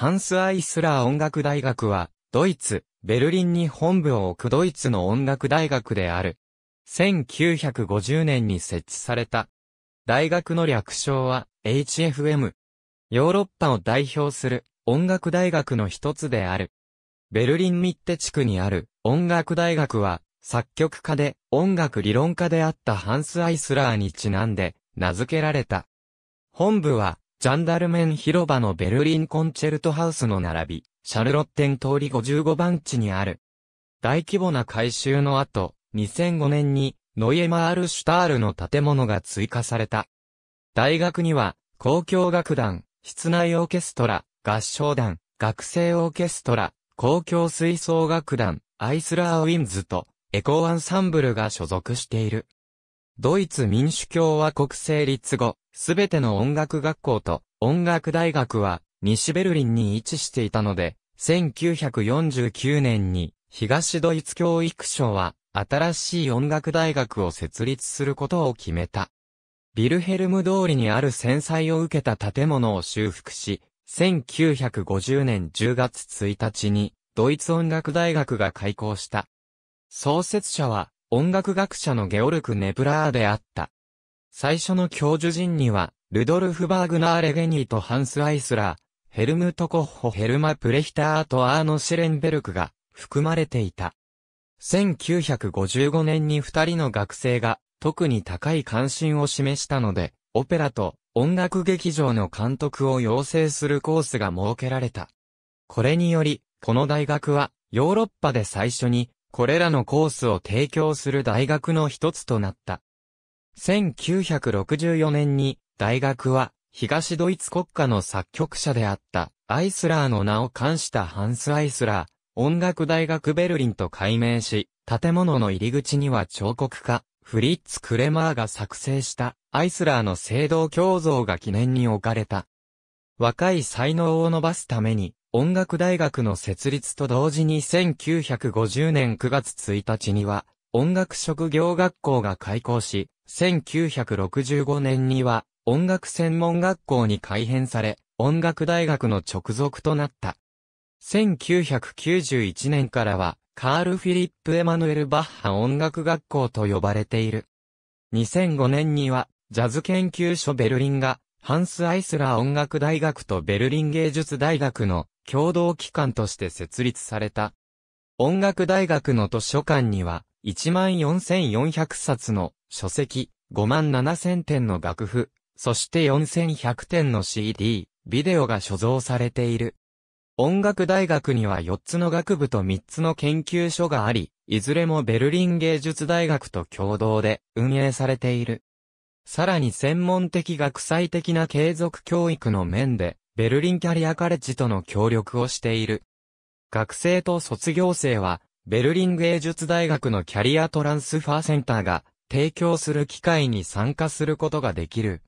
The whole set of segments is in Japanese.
ハンス・アイスラー音楽大学は、ドイツ、ベルリンに本部を置くドイツの音楽大学である。1950年に設置された。大学の略称は HFM。ヨーロッパを代表する音楽大学の一つである。ベルリンミッテ地区にある音楽大学は作曲家で音楽理論家であったハンス・アイスラーにちなんで名付けられた。本部はジャンダルメン広場のベルリンコンチェルトハウスの並び、シャルロッテン通り55番地にある。大規模な改修の後、2005年にノイエマール・シュタールの建物が追加された。大学には、公共楽団、室内オーケストラ、合唱団、学生オーケストラ、公共吹奏楽団、アイスラーウィンズと、エコーアンサンブルが所属している。ドイツ民主共和国成立後、すべての音楽学校と音楽大学は西ベルリンに位置していたので、1949年に東ドイツ教育省は新しい音楽大学を設立することを決めた。ビルヘルム通りにある戦災を受けた建物を修復し、1950年10月1日にドイツ音楽大学が開校した。創設者は音楽学者のゲオルク・ネプラーであった。最初の教授陣には、ルドルフ・バーグナー・レゲニーとハンス・アイスラー、ヘルムト・コッホ・ヘルマ・プレヒターとアーノ・シェレンベルクが含まれていた。1955年に二人の学生が特に高い関心を示したので、オペラと音楽劇場の監督を養成するコースが設けられた。これにより、この大学はヨーロッパで最初にこれらのコースを提供する大学の一つとなった。1964年に大学は東ドイツ国家の作曲者であったアイスラーの名を冠したハンス・アイスラー音楽大学ベルリンと改名し、建物の入り口には彫刻家フリッツ・クレマーが作成したアイスラーの聖堂胸像が記念に置かれた。若い才能を伸ばすために音楽大学の設立と同時に1950年9月1日には、音楽職業学校が開校し、1965年には、音楽専門学校に改編され、音楽大学の直属となった。1991年からは、カール・フィリップ・エマヌエル・バッハ音楽学校と呼ばれている。2005年には、ジャズ研究所ベルリンが、ハンス・アイスラー音楽大学とベルリン芸術大学の共同機関として設立された。音楽大学の図書館には、14,400冊の書籍、57,000点の楽譜、そして4,100点の CD、ビデオが所蔵されている。音楽大学には4つの学部と3つの研究所があり、いずれもベルリン芸術大学と共同で運営されている。さらに専門的学際的な継続教育の面で、ベルリンキャリアカレッジとの協力をしている。学生と卒業生は、ベルリン芸術大学のキャリアトランスファーセンターが提供する機会に参加することができる。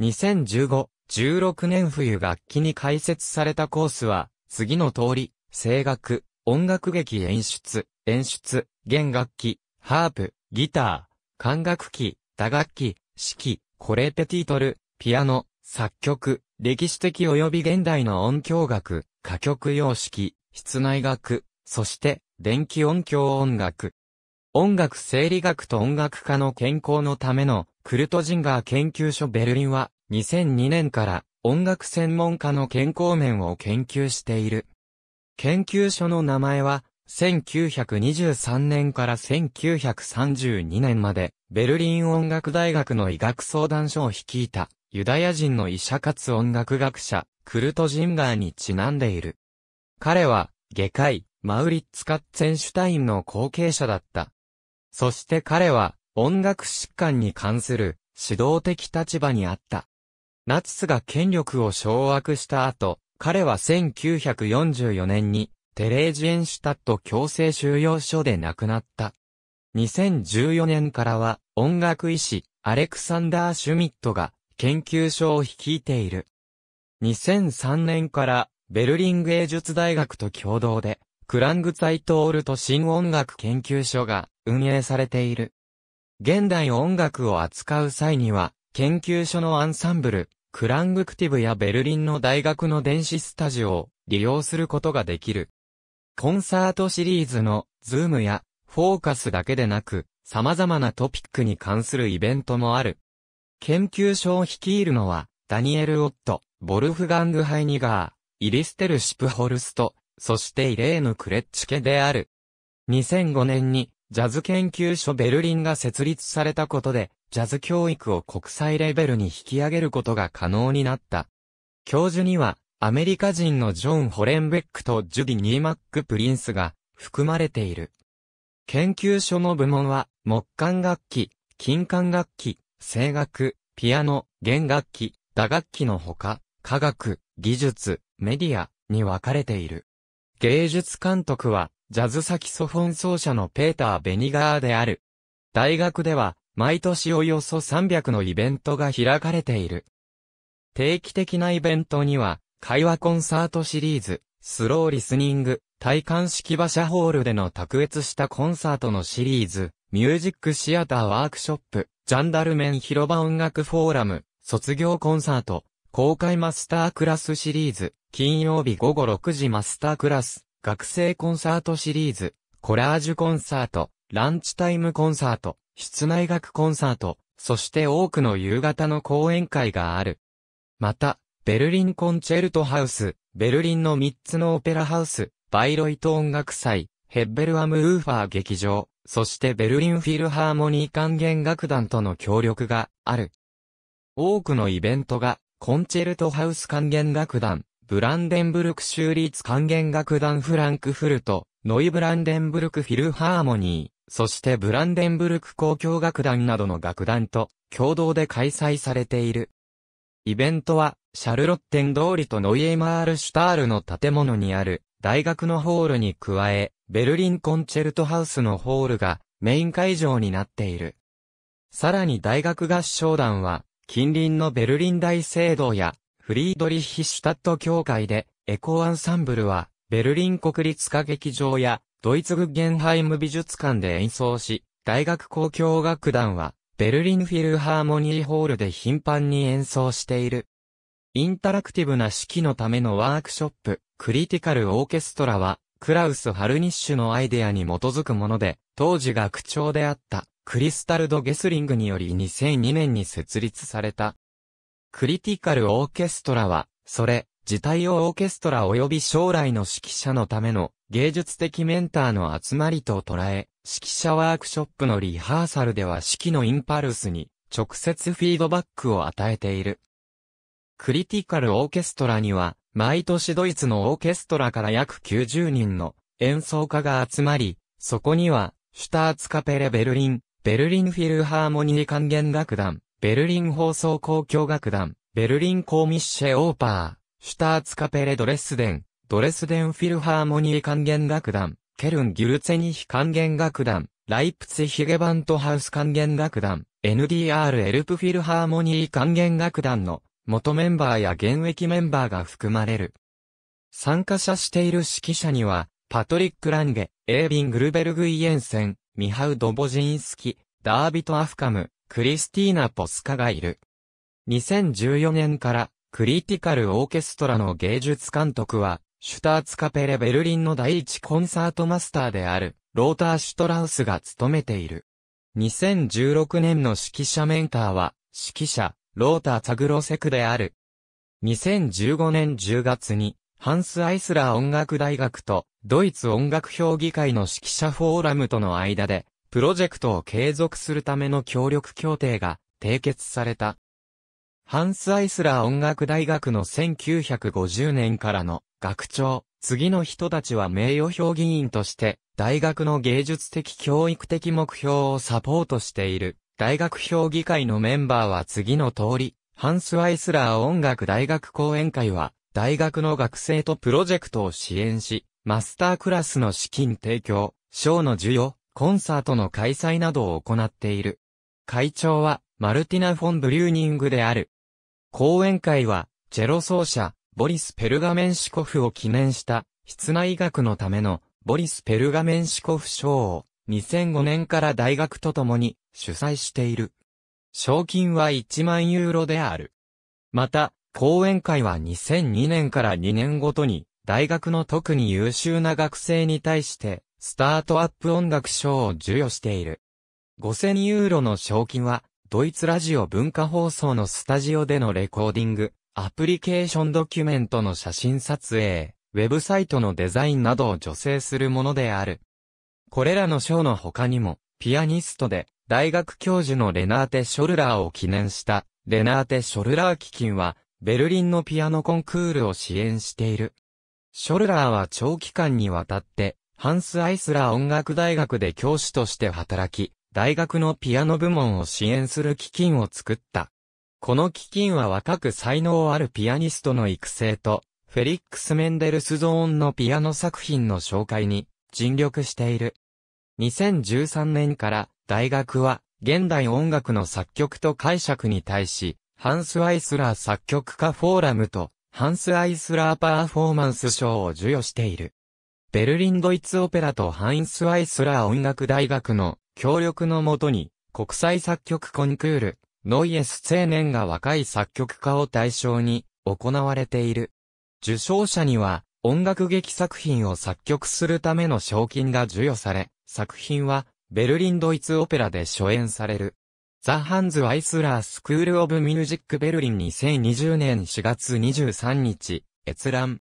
2015、16年冬学期に開設されたコースは、次の通り、声楽、音楽劇演出、演出、弦楽器、ハープ、ギター、管楽器、打楽器、指揮、コレペティトル、ピアノ、作曲、歴史的及び現代の音響学、歌曲様式、室内学、そして電気音響音楽。音楽生理学と音楽家の健康のためのクルトジンガー研究所ベルリンは2002年から音楽専門家の健康面を研究している。研究所の名前は1923年から1932年までベルリン音楽大学の医学相談所を率いたユダヤ人の医者かつ音楽学者、クルト・ジンガーにちなんでいる。彼は、外科医、マウリッツ・カッツェンシュタインの後継者だった。そして彼は、音楽疾患に関する指導的立場にあった。ナチスが権力を掌握した後、彼は1944年にテレージエンシュタット強制収容所で亡くなった。2014年からは音楽医師アレクサンダー・シュミットが研究所を率いている。2003年からベルリン芸術大学と共同で、クラングツァイトールと新音楽研究所が運営されている。現代音楽を扱う際には、研究所のアンサンブル、クラングクティブやベルリンの大学の電子スタジオを利用することができる。コンサートシリーズのズームやフォーカスだけでなく、様々なトピックに関するイベントもある。研究所を率いるのは、ダニエル・オット、ボルフガング・ハイニガー、イリステル・シプホルスト、そしてイレーヌ・クレッチケである。2005年に、ジャズ研究所ベルリンが設立されたことで、ジャズ教育を国際レベルに引き上げることが可能になった。教授には、アメリカ人のジョン・ホレンベックとジュディ・ニーマック・プリンスが含まれている。研究所の部門は、木管楽器、金管楽器、声楽、ピアノ、弦楽器、打楽器のほか、科学、技術、メディアに分かれている。芸術監督は、ジャズサキソフォン奏者のペーター・ベニガーである。大学では、毎年およそ300のイベントが開かれている。定期的なイベントには、会話コンサートシリーズ、スローリスニング、体感式馬車ホールでの卓越したコンサートのシリーズ、ミュージックシアターワークショップ、ジャンダルメン広場音楽フォーラム、卒業コンサート、公開マスタークラスシリーズ、金曜日午後6時マスタークラス、学生コンサートシリーズ、コラージュコンサート、ランチタイムコンサート、室内楽コンサート、そして多くの夕方の講演会がある。また、ベルリンコンチェルトハウス、ベルリンの3つのオペラハウス、バイロイト音楽祭、ヘッベルアムウーファー劇場、そしてベルリンフィルハーモニー管弦楽団との協力がある。多くのイベントが、コンチェルトハウス管弦楽団、ブランデンブルク州立管弦楽団フランクフルト、ノイブランデンブルクフィルハーモニー、そしてブランデンブルク交響楽団などの楽団と共同で開催されている。イベントはシャルロッテン通りとノイエマールシュタールの建物にある大学のホールに加え、ベルリンコンチェルトハウスのホールがメイン会場になっている。さらに大学合唱団は、近隣のベルリン大聖堂やフリードリッヒシュタット協会で、エコーアンサンブルは、ベルリン国立歌劇場や、ドイツグッゲンハイム美術館で演奏し、大学交響楽団は、ベルリンフィルハーモニーホールで頻繁に演奏している。インタラクティブな指揮のためのワークショップ、クリティカルオーケストラは、クラウス・ハルニッシュのアイデアに基づくもので、当時学長であったクリスタルド・ゲスリングにより2002年に設立された。クリティカルオーケストラは、それ、自体をオーケストラ及び将来の指揮者のための芸術的メンターの集まりと捉え、指揮者ワークショップのリハーサルでは指揮のインパルスに直接フィードバックを与えている。クリティカルオーケストラには、毎年ドイツのオーケストラから約90人の演奏家が集まり、そこには、シュターツカペレベルリン、ベルリンフィルハーモニー管弦楽団、ベルリン放送公共楽団、ベルリンコーミッシェオーパー、シュターツカペレドレスデン、ドレスデンフィルハーモニー管弦楽団、ケルン・ギュルツェニヒ管弦楽団、ライプツヒゲバントハウス管弦楽団、NDR エルプフィルハーモニー管弦楽団の元メンバーや現役メンバーが含まれる。参加者している指揮者には、パトリック・ランゲ、エービン・グルベルグ・イエンセン、ミハウ・ドボジンスキ、ダービト・アフカム、クリスティーナ・ポスカがいる。2014年から、クリティカル・オーケストラの芸術監督は、シュターツカペレ・ベルリンの第一コンサートマスターである、ローター・シュトラウスが務めている。2016年の指揮者メンターは、指揮者、ロータ・ザグロセクである。2015年10月に、ハンス・アイスラー音楽大学と、ドイツ音楽評議会の指揮者フォーラムとの間で、プロジェクトを継続するための協力協定が締結された。ハンス・アイスラー音楽大学の1950年からの学長、次の人たちは名誉評議員として、大学の芸術的教育的目標をサポートしている大学評議会のメンバーは次の通り、ハンス・ワイスラー音楽大学講演会は、大学の学生とプロジェクトを支援し、マスタークラスの資金提供、賞の授与、コンサートの開催などを行っている。会長は、マルティナ・フォン・ブリューニングである。講演会は、チェロ奏者、ボリス・ペルガメンシコフを記念した、室内学のための、ボリス・ペルガメンシコフ賞を、2005年から大学と共に主催している。賞金は1万ユーロである。また、講演会は2002年から2年ごとに、大学の特に優秀な学生に対して、スタートアップ音楽賞を授与している。5000ユーロの賞金は、ドイツラジオ文化放送のスタジオでのレコーディング、アプリケーションドキュメントの写真撮影、ウェブサイトのデザインなどを助成するものである。これらの賞の他にも、ピアニストで、大学教授のレナーテ・ショルラーを記念した、レナーテ・ショルラー基金は、ベルリンのピアノコンクールを支援している。ショルラーは長期間にわたって、ハンス・アイスラー音楽大学で教師として働き、大学のピアノ部門を支援する基金を作った。この基金は若く才能あるピアニストの育成と、フェリックス・メンデルスゾーンのピアノ作品の紹介に尽力している。2013年から大学は現代音楽の作曲と解釈に対し、ハンス・アイスラー作曲家フォーラムとハンス・アイスラーパーフォーマンス賞を授与している。ベルリンドイツオペラとハンス・アイスラー音楽大学の協力のもとに国際作曲コンクール、ノイエス青年が若い作曲家を対象に行われている。受賞者には音楽劇作品を作曲するための賞金が授与され、作品は、ベルリンドイツオペラで初演される。ザ・ハンズ・ワイスラー・スクール・オブ・ミュージック・ベルリン2020年4月23日、閲覧。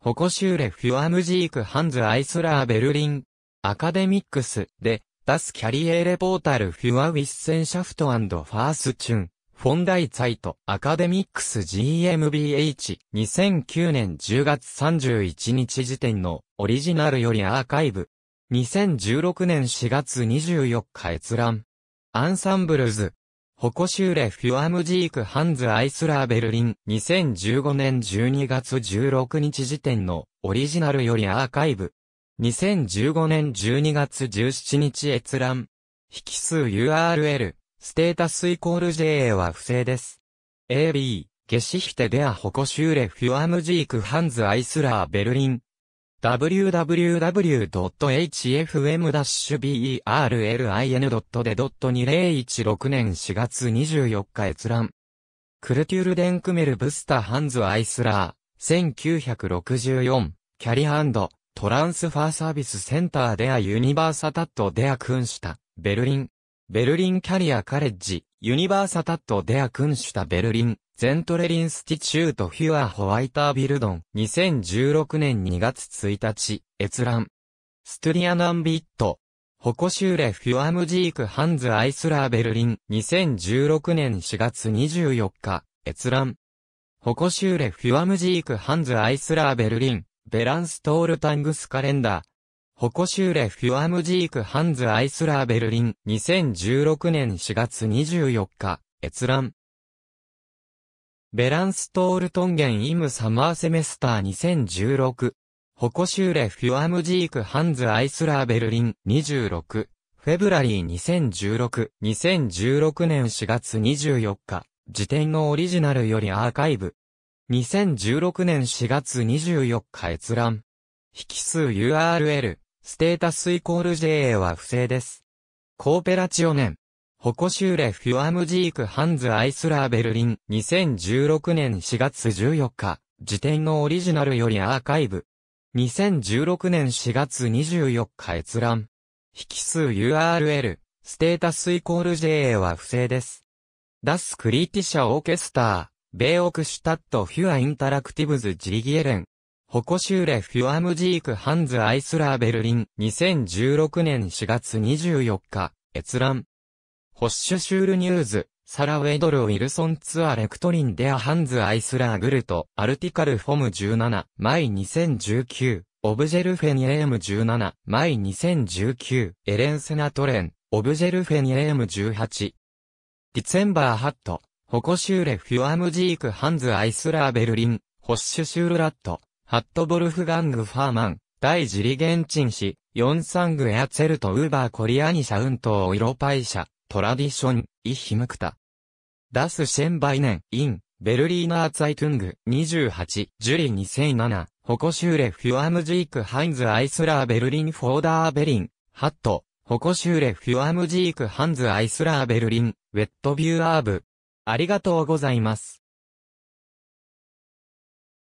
ホコシューレ・フュアムジーク・ハンズ・アイスラー・ベルリン。アカデミックスで、ダス・キャリエーレポータル・フュア・ウィッセンシャフト・ファースチュン。フォンダイサイトアカデミックス GMBH 2009年10月31日時点のオリジナルよりアーカイブ2016年4月24日閲覧。アンサンブルズ。ホコシューレ・フュアムジーク・ハンズ・アイスラー・ベルリン。2015年12月16日時点のオリジナルよりアーカイブ。2015年12月17日閲覧。引数 URL。ステータスイコール JA は不正です。AB。ゲシヒテデア・ホコシューレ・フュアムジーク・ハンズ・アイスラー・ベルリン。www.hfm-berlin.de.2016 年4月24日閲覧。クルテュールデンクメルブスタハンズアイスラー、1964、キャリハンド、トランスファーサービスセンターデアユニバーサタットデア君した、ベルリン。ベルリンキャリアカレッジ、ユニバーサタットデアクンシュタベルリン、ゼントレリンスティチュートフュアホワイタービルドン、2016年2月1日、閲覧。ストゥリアナンビット。ホコシューレフュアムジークハンズアイスラーベルリン、2016年4月24日、閲覧。ホコシューレフュアムジークハンズアイスラーベルリン、ベランストールタングスカレンダー、ホコシューレ・フュアムジーク・ハンズ・アイスラー・ベルリン、2016年4月24日、閲覧。ベランストールトンゲン・イム・サマー・セメスター2016。ホコシューレ・フュアムジーク・ハンズ・アイスラー・ベルリン、26。フェブラリー2016、2016年4月24日、辞典のオリジナルよりアーカイブ。2016年4月24日閲覧。引数 URL。ステータスイコール JA は不正です。コーペラチオネン。ホコシューレ・フュアムジーク・ハンズ・アイスラー・ベルリン。2016年4月14日。辞典のオリジナルよりアーカイブ。2016年4月24日閲覧。引数 URL。ステータスイコール JA は不正です。ダス・クリティシャ・オーケスター。米オクシュタット・フュア・インタラクティブズ・ジリギエレン。ホコシューレ・フュアムジーク・ハンズ・アイスラー・ベルリン、2016年4月24日、閲覧。ホッシュシュールニューズ、サラ・ウェドル・ウィルソン・ツア・レクトリン・デア・ハンズ・アイスラー・グルト、アルティカル・フォム17、マイ2019、オブジェル・フェニエーム17、マイ2019、エレン・セナトレン、オブジェル・フェニエーム18。ディツェンバー・ハット、ホコシューレ・フュアムジーク・ハンズ・アイスラー・ベルリン、ホッシュシュールラット、ハットボルフガング・ファーマン、大ジリゲンチン氏、ヨンサング・エアツェルト・ウーバー・コリアニシャ・ウント・オイロパイシャ、トラディション、イ・ヒムクタ。ダス・シェンバイネン、イン、ベルリーナーツァイトゥング、28、ジュリ2007、ホコシューレ・フュアムジーク・ハインズ・アイスラー・ベルリン・フォーダー・ベリン、ハット、ホコシューレ・フュアムジーク・ハンズ・アイスラー・ベルリン、ウェット・ビュー・アーブ。ありがとうございます。